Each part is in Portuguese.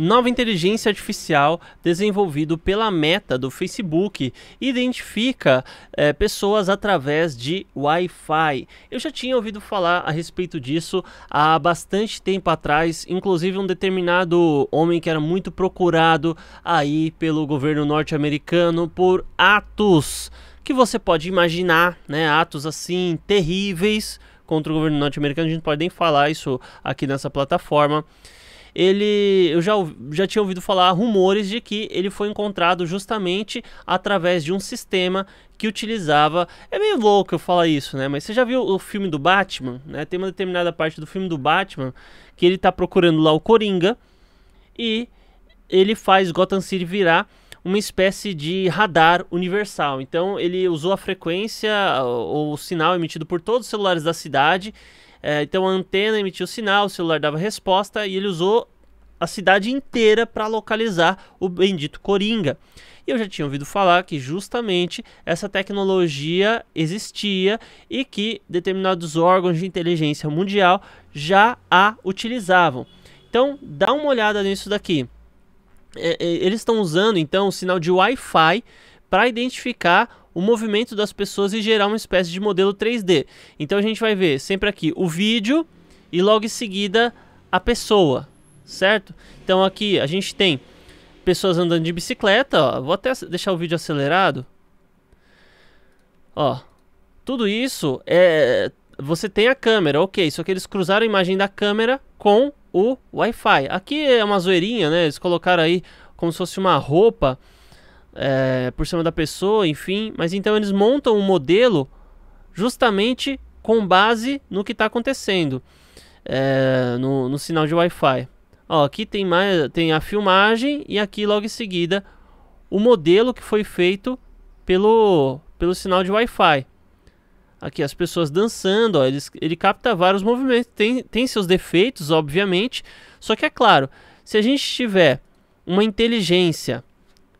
Nova inteligência artificial desenvolvido pela Meta do Facebook identifica é, pessoas através de Wi-Fi. Eu já tinha ouvido falar a respeito disso há bastante tempo atrás, inclusive um determinado homem que era muito procurado aí pelo governo norte-americano por atos que você pode imaginar, né? Atos assim terríveis contra o governo norte-americano. A gente pode nem falar isso aqui nessa plataforma ele eu já, já tinha ouvido falar rumores de que ele foi encontrado justamente através de um sistema que utilizava. É meio louco eu falar isso, né? Mas você já viu o filme do Batman? Né? Tem uma determinada parte do filme do Batman que ele tá procurando lá o Coringa e ele faz Gotham City virar uma espécie de radar universal. Então ele usou a frequência ou o sinal emitido por todos os celulares da cidade é, então a antena emitiu sinal, o celular dava resposta e ele usou a cidade inteira para localizar o bendito Coringa. E eu já tinha ouvido falar que justamente essa tecnologia existia e que determinados órgãos de inteligência mundial já a utilizavam. Então, dá uma olhada nisso daqui. É, é, eles estão usando então o sinal de Wi-Fi para identificar o movimento das pessoas e gerar uma espécie de modelo 3D. Então a gente vai ver sempre aqui o vídeo e logo em seguida a pessoa, certo? Então aqui a gente tem pessoas andando de bicicleta, ó. vou até deixar o vídeo acelerado. Ó, tudo isso é você tem a câmera, ok, só que eles cruzaram a imagem da câmera com o Wi-Fi. Aqui é uma zoeirinha, né? Eles colocaram aí como se fosse uma roupa é, por cima da pessoa, enfim. Mas então eles montam um modelo justamente com base no que está acontecendo é, no, no, sinal de Wi-Fi. Ó, aqui tem, mais, tem a filmagem e aqui logo em seguida o modelo que foi feito pelo, pelo sinal de Wi-Fi. Aqui as pessoas dançando, ó, ele, ele capta vários movimentos. Tem, tem seus defeitos, obviamente. Só que é claro, se a gente tiver uma inteligência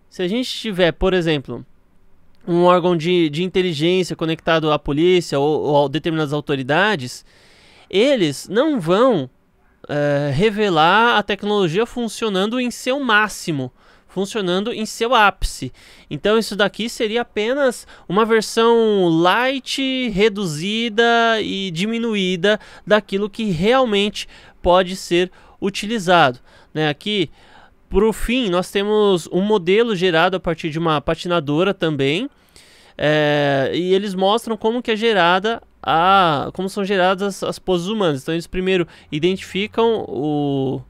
se a gente tiver, por exemplo, um órgão de, de inteligência conectado à polícia ou, ou a determinadas autoridades, eles não vão é, revelar a tecnologia funcionando em seu máximo, funcionando em seu ápice. Então isso daqui seria apenas uma versão light, reduzida e diminuída daquilo que realmente pode ser utilizado. Né? Aqui por fim, nós temos um modelo gerado a partir de uma patinadora também. É, e eles mostram como que é gerada a, como são geradas as, as poses humanas. Então eles primeiro identificam o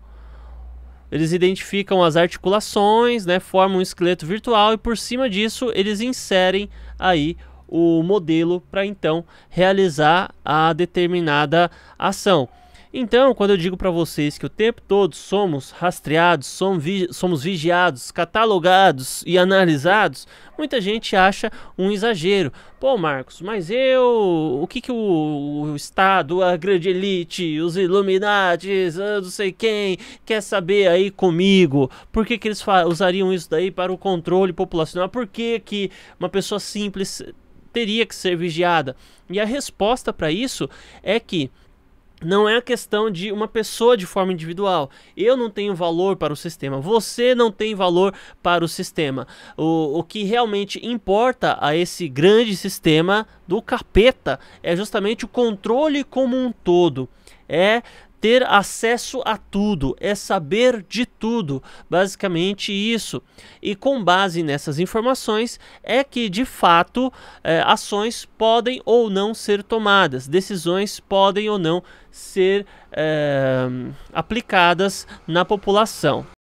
eles identificam as articulações, né, formam um esqueleto virtual e por cima disso eles inserem aí o modelo para então realizar a determinada ação. Então, quando eu digo para vocês que o tempo todo somos rastreados, somos, vi somos vigiados, catalogados e analisados, muita gente acha um exagero. Pô, Marcos, mas eu. O que, que o, o Estado, a grande elite, os Illuminates, ah, não sei quem, quer saber aí comigo? Por que, que eles usariam isso daí para o controle populacional? Por que, que uma pessoa simples teria que ser vigiada? E a resposta para isso é que não é a questão de uma pessoa de forma individual. Eu não tenho valor para o sistema, você não tem valor para o sistema. O, o que realmente importa a esse grande sistema do capeta é justamente o controle como um todo. É ter acesso a tudo, é saber de tudo, basicamente isso. E com base nessas informações é que de fato é, ações podem ou não ser tomadas, decisões podem ou não ser é, aplicadas na população.